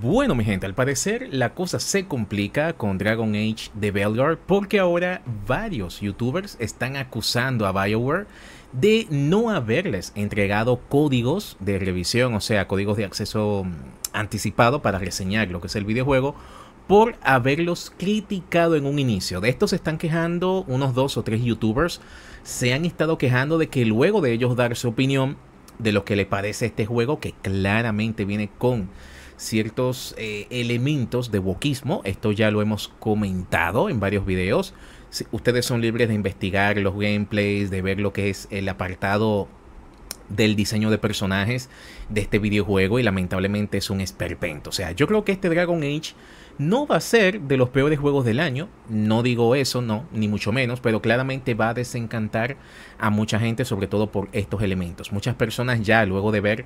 Bueno, mi gente, al parecer la cosa se complica con Dragon Age de Belgar porque ahora varios youtubers están acusando a BioWare de no haberles entregado códigos de revisión, o sea, códigos de acceso mm, anticipado para reseñar lo que es el videojuego por haberlos criticado en un inicio. De esto se están quejando unos dos o tres youtubers. Se han estado quejando de que luego de ellos dar su opinión de lo que le parece este juego, que claramente viene con ciertos eh, elementos de wokismo. Esto ya lo hemos comentado en varios videos. ustedes son libres de investigar los gameplays, de ver lo que es el apartado del diseño de personajes de este videojuego y lamentablemente es un esperpento. O sea, yo creo que este Dragon Age no va a ser de los peores juegos del año, no digo eso, no, ni mucho menos, pero claramente va a desencantar a mucha gente, sobre todo por estos elementos. Muchas personas ya luego de ver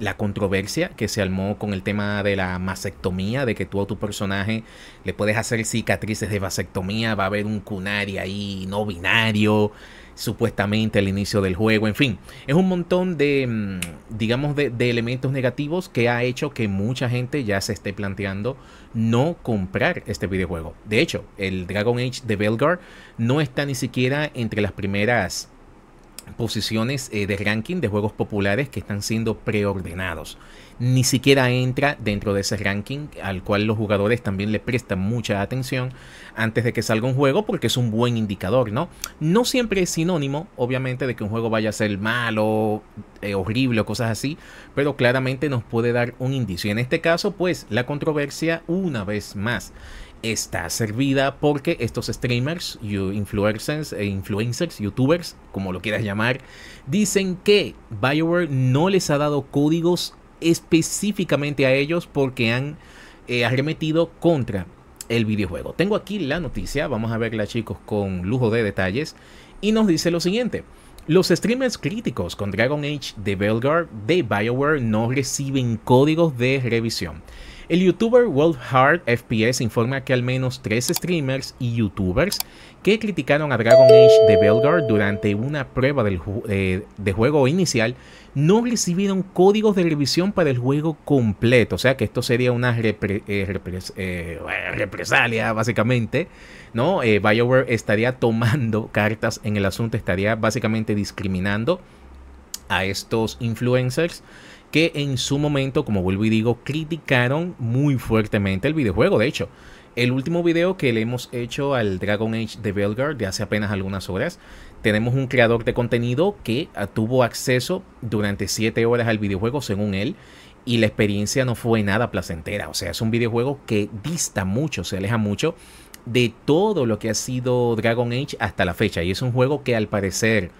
la controversia que se armó con el tema de la masectomía, de que tú a tu personaje le puedes hacer cicatrices de vasectomía, va a haber un cunari ahí no binario, supuestamente al inicio del juego, en fin, es un montón de, mm, digamos, de, de elementos negativos que ha hecho que mucha gente ya se esté planteando no comprar este videojuego. De hecho, el Dragon Age de Belgar no está ni siquiera entre las primeras posiciones eh, de ranking de juegos populares que están siendo preordenados. Ni siquiera entra dentro de ese ranking al cual los jugadores también le prestan mucha atención antes de que salga un juego porque es un buen indicador, ¿no? No siempre es sinónimo, obviamente, de que un juego vaya a ser malo, eh, horrible o cosas así, pero claramente nos puede dar un indicio. en este caso, pues, la controversia una vez más está servida porque estos streamers, influencers, eh, influencers, youtubers, como lo quieras llamar, dicen que Bioware no les ha dado códigos específicamente a ellos porque han eh, arremetido contra el videojuego. Tengo aquí la noticia, vamos a verla chicos con lujo de detalles, y nos dice lo siguiente. Los streamers críticos con Dragon Age de Belgar de BioWare no reciben códigos de revisión. El youtuber World FPS informa que al menos tres streamers y youtubers que criticaron a Dragon Age de Belgar durante una prueba del eh, de juego inicial no recibieron códigos de revisión para el juego completo. O sea que esto sería una eh, eh, represalia, básicamente. ¿no? BioWare estaría tomando cartas en el asunto, estaría básicamente discriminando a estos influencers que en su momento, como vuelvo y digo, criticaron muy fuertemente el videojuego. De hecho, el último video que le hemos hecho al Dragon Age de Belgar de hace apenas algunas horas, tenemos un creador de contenido que ah, tuvo acceso durante 7 horas al videojuego, según él, y la experiencia no fue nada placentera. O sea, es un videojuego que dista mucho, se aleja mucho de todo lo que ha sido Dragon Age hasta la fecha. Y es un juego que al parecer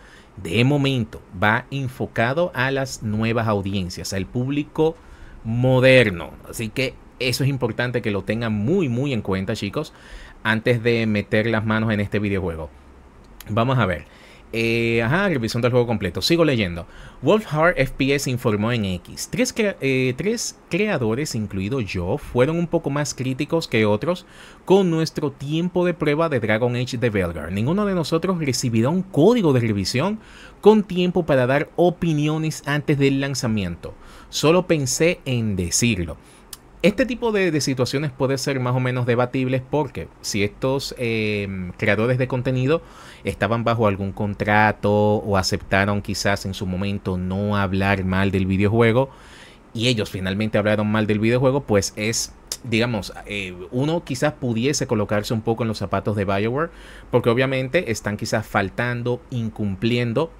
de momento va enfocado a las nuevas audiencias, al público moderno. Así que eso es importante que lo tengan muy, muy en cuenta, chicos, antes de meter las manos en este videojuego. Vamos a ver. Eh, ajá, revisión del juego completo. Sigo leyendo. Wolfhard FPS informó en X. Eh, tres, creadores, incluido yo, fueron un poco más críticos que otros con nuestro tiempo de prueba de Dragon Age de Belgar. Ninguno de nosotros recibirá un código de revisión con tiempo para dar opiniones antes del lanzamiento. Solo pensé en decirlo. Este tipo de, situaciones puede ser más o menos debatibles porque si estos em, creadores de contenido estaban bajo algún contrato o aceptaron quizás en su momento no hablar mal del videojuego y ellos finalmente hablaron mal del videojuego, pues es, digamos, eh, uno quizás pudiese colocarse un poco en los zapatos de Bioware porque obviamente están quizás faltando, incumpliendo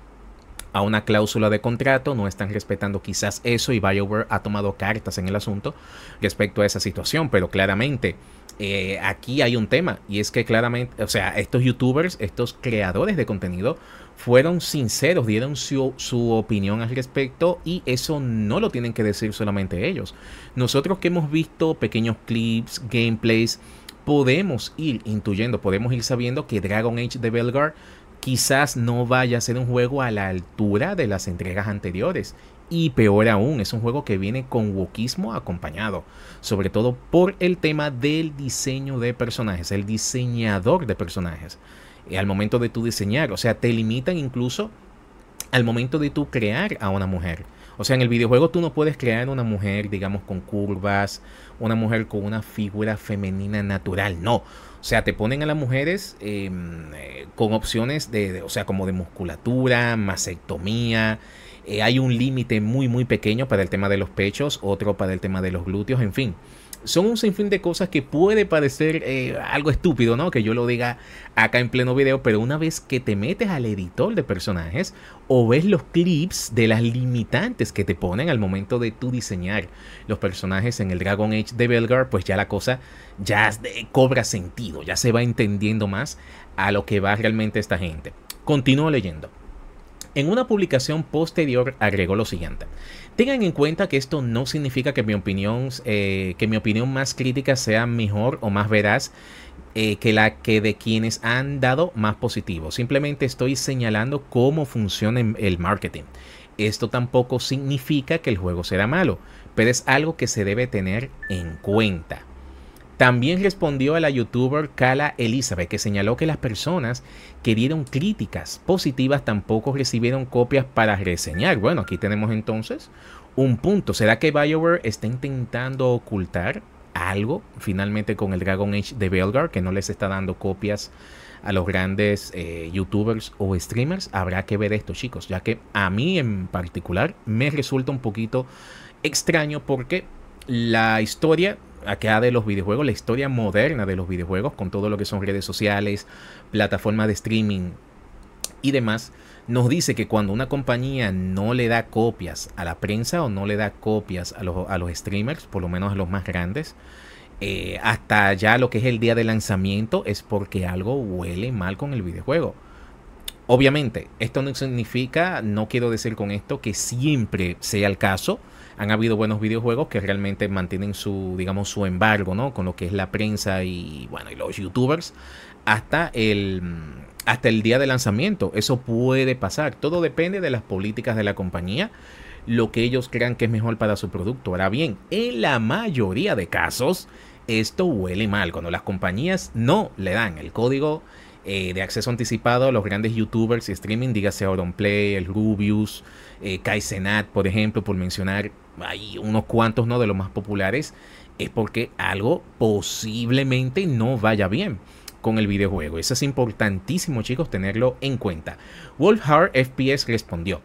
a una cláusula de contrato, no están respetando quizás eso y BioWare ha tomado cartas en el asunto respecto a esa situación, pero claramente eh, aquí hay un tema y es que claramente, o sea, estos youtubers, estos creadores de contenido fueron sinceros, dieron su, su, opinión al respecto y eso no lo tienen que decir solamente ellos. Nosotros que hemos visto pequeños clips, gameplays, podemos ir intuyendo, podemos ir sabiendo que Dragon Age de Belgar quizás no vaya a ser un juego a la altura de las entregas anteriores. Y peor aún, es un juego que viene con wokismo acompañado, sobre todo por el tema del diseño de personajes, el diseñador de personajes. al momento de tu diseñar, o sea, te limitan incluso al momento de tú crear a una mujer. O sea, en el videojuego tú no puedes crear una mujer, digamos, con curvas, una mujer con una figura femenina natural, no. O sea, te ponen a las mujeres em, eh, con opciones de, o sea, como de musculatura, mastectomía. Eh, hay un límite muy, muy pequeño para el tema de los pechos, otro para el tema de los glúteos, en fin son un sinfín de cosas que puede parecer eh, algo estúpido, ¿no? Que yo lo diga acá en pleno video, pero una vez que te metes al editor de personajes o ves los clips de las limitantes que te ponen al momento de tu diseñar los personajes en el Dragon Age de Belgar, pues ya la cosa ya cobra sentido, ya se va entendiendo más a lo que va realmente esta gente. Continúo leyendo en una publicación posterior agregó lo siguiente. Tengan en cuenta que esto no significa que mi opinión, eh, que mi opinión más crítica sea mejor o más veraz eh, que la que de quienes han dado más positivo. Simplemente estoy señalando cómo funciona el marketing. Esto tampoco significa que el juego será malo, pero es algo que se debe tener en cuenta. También respondió a la youtuber Kala Elizabeth, que señaló que las personas que dieron críticas positivas tampoco recibieron copias para reseñar. Bueno, aquí tenemos entonces un punto. ¿Será que BioWare está intentando ocultar algo finalmente con el Dragon Age de Belgar, que no les está dando copias a los grandes eh, youtubers o streamers? Habrá que ver esto, chicos, ya que a mí en particular me resulta un poquito extraño porque la historia ha de los videojuegos, la historia moderna de los videojuegos, con todo lo que son redes sociales, plataformas de streaming y demás, nos dice que cuando una compañía no le da copias a la prensa o no le da copias a los, a los streamers, por lo menos a los más grandes, eh, hasta ya lo que es el día de lanzamiento es porque algo huele mal con el videojuego. Obviamente, esto no significa, no quiero decir con esto que siempre sea el caso, han habido buenos videojuegos que realmente mantienen su, digamos, su embargo, ¿no? Con lo que es la prensa y, bueno, y los youtubers hasta el, hasta el día de lanzamiento. Eso puede pasar. Todo depende de las políticas de la compañía, lo que ellos crean que es mejor para su producto. Ahora bien, en la mayoría de casos, esto huele mal. Cuando las compañías no le dan el código eh, de acceso anticipado, a los grandes youtubers y streaming, dígase play el Rubius, eh, por ejemplo, por mencionar hay unos cuantos ¿no? de los más populares, es porque algo posiblemente no vaya bien con el videojuego. Eso es importantísimo, chicos, tenerlo en cuenta. Wolfhard FPS respondió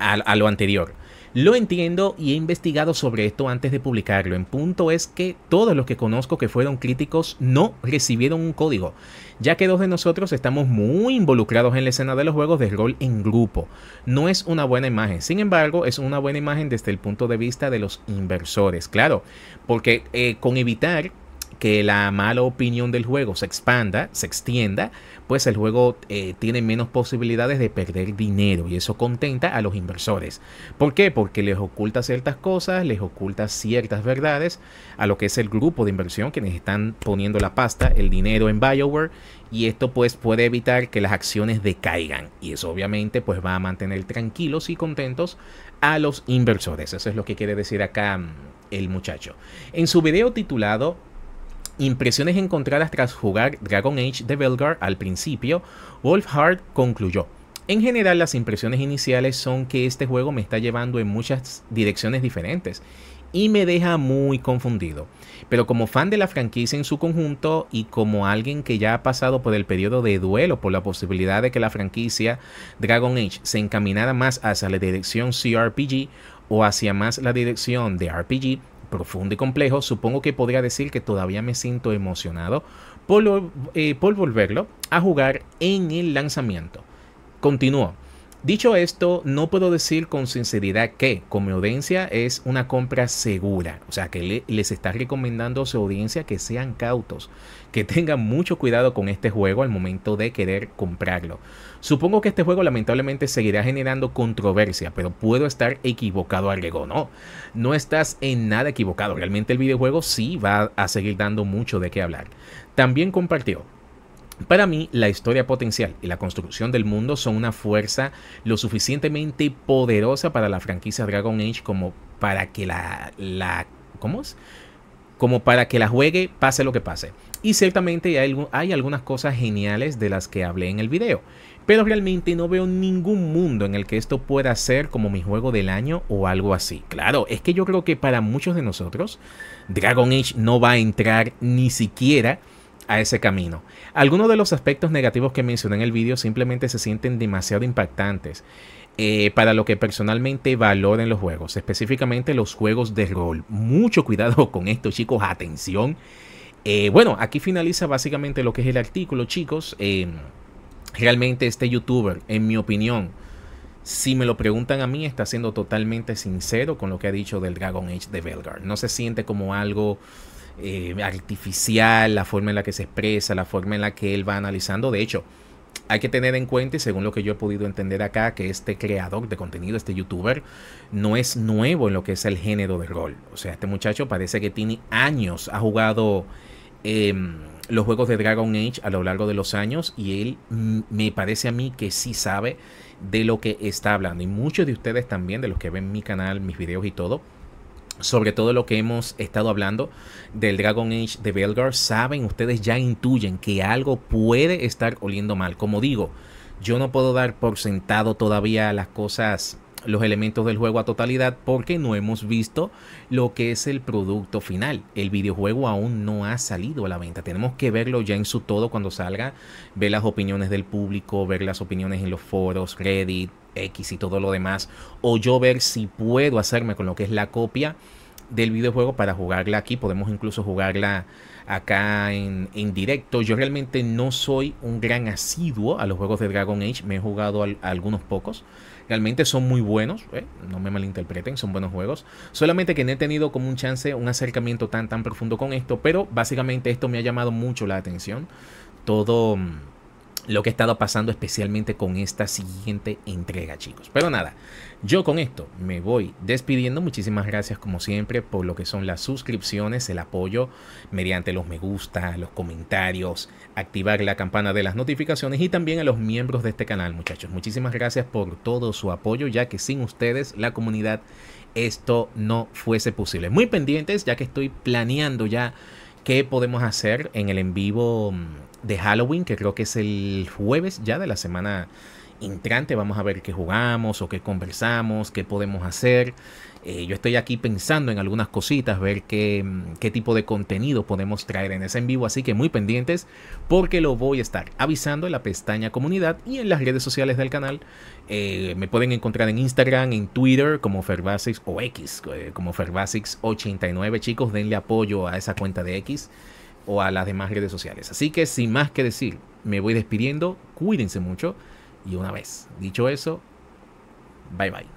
a lo anterior. Lo entiendo y he investigado sobre esto antes de publicarlo. En punto es que todos los que conozco que fueron críticos no recibieron un código, ya que dos de nosotros estamos muy involucrados en la escena de los juegos de rol en grupo. No es una buena imagen, sin embargo, es una buena imagen desde el punto de vista de los inversores, claro, porque eh, con evitar que la mala opinión del juego se expanda, se extienda, pues el juego eh, tiene menos posibilidades de perder dinero y eso contenta a los inversores. ¿Por qué? Porque les oculta ciertas cosas, les oculta ciertas verdades a lo que es el grupo de inversión, quienes están poniendo la pasta, el dinero en Bioware y esto pues puede evitar que las acciones decaigan y eso obviamente pues va a mantener tranquilos y contentos a los inversores. Eso es lo que quiere decir acá mm, el muchacho. En su video titulado impresiones encontradas tras jugar Dragon Age de Belgar al principio, Wolfhard concluyó. En general las impresiones iniciales son que este juego me está llevando en muchas direcciones diferentes y me deja muy confundido. Pero como fan de la franquicia en su conjunto y como alguien que ya ha pasado por el periodo de duelo por la posibilidad de que la franquicia Dragon Age se encaminara más hacia la dirección CRPG o hacia más la dirección de RPG, profundo y complejo, supongo que podría decir que todavía me siento emocionado por, eh, por volverlo a jugar en el lanzamiento. Continúo. Dicho esto, no puedo decir con sinceridad que como audiencia es una compra segura. O sea, que les está recomendando a su audiencia que sean cautos, que tengan mucho cuidado con este juego al momento de querer comprarlo. Supongo que este juego lamentablemente seguirá generando controversia, pero puedo estar equivocado, agregó. No, no estás en nada equivocado. Realmente el videojuego sí va a seguir dando mucho de qué hablar. También compartió, para mí, la historia potencial y la construcción del mundo son una fuerza lo suficientemente poderosa para la franquicia Dragon Age como para que la, ¿cómo como para que la juegue pase lo que pase. Y ciertamente hay, hay, algunas cosas geniales de las que hablé en el video, pero realmente no veo ningún mundo en el que esto pueda ser como mi juego del año o algo así. Claro, es que yo creo que para muchos de nosotros Dragon Age no va a entrar ni siquiera a ese camino. Algunos de los aspectos negativos que mencioné en el vídeo simplemente se sienten demasiado impactantes eh, para lo que personalmente valoren los juegos, específicamente los juegos de rol. Mucho cuidado con esto, chicos, atención. Eh, bueno, aquí finaliza básicamente lo que es el artículo, chicos. Em, realmente este youtuber, en mi opinión, si me lo preguntan a mí, está siendo totalmente sincero con lo que ha dicho del Dragon Age de Belgar. No se siente como algo eh, artificial, la forma en la que se expresa, la forma en la que él va analizando. De hecho, hay que tener en cuenta, y según lo que yo he podido entender acá, que este creador de contenido, este youtuber, no es nuevo en lo que es el género de rol. O sea, este muchacho parece que tiene años, ha jugado em, los juegos de Dragon Age a lo largo de los años y él mm, me parece a mí que sí sabe de lo que está hablando. Y muchos de ustedes también, de los que ven mi canal, mis videos y todo, sobre todo lo que hemos estado hablando del Dragon Age de Belgar, saben, ustedes ya intuyen que algo puede estar oliendo mal. Como digo, yo no puedo dar por sentado todavía las cosas los elementos del juego a totalidad porque no hemos visto lo que es el producto final. El videojuego aún no ha salido a la venta. Tenemos que verlo ya en su todo cuando salga, ver las opiniones del público, ver las opiniones en los foros, Reddit, X y todo lo demás. O yo ver si puedo hacerme con lo que es la copia del videojuego para jugarla aquí. Podemos incluso jugarla acá en, directo. Yo realmente no soy un gran asiduo a los juegos de Dragon Age. Me he jugado algunos pocos. Realmente son muy buenos, eh, no me malinterpreten, son buenos juegos. Solamente que no he tenido como un chance, un acercamiento tan, tan profundo con esto, pero básicamente esto me ha llamado mucho la atención. Todo mm, lo que ha estado pasando especialmente con esta siguiente entrega, chicos. Pero nada, yo con esto me voy despidiendo. Muchísimas gracias como siempre por lo que son las suscripciones, el apoyo mediante los me gusta, los comentarios, activar la campana de las notificaciones y también a los miembros de este canal, muchachos. Muchísimas gracias por todo su apoyo, ya que sin ustedes la comunidad esto no fuese posible. Muy pendientes, ya que estoy planeando ya qué podemos hacer en el en vivo mm, de Halloween, que creo que es el jueves ya de la semana entrante Vamos a ver qué jugamos o qué conversamos, qué podemos hacer. Eh, yo estoy aquí pensando en algunas cositas, ver mm, qué, tipo de contenido podemos traer en ese en vivo. Así que muy pendientes porque lo voy a estar avisando en la pestaña comunidad y en las redes sociales del canal. Eh, me pueden encontrar en Instagram, en Twitter como Ferbasix o X, eh, como ferbasix 89 Chicos, denle apoyo a esa cuenta de X o a las demás redes sociales. Así que sin más que decir, me voy despidiendo. Cuídense mucho y una vez. Dicho eso, bye bye.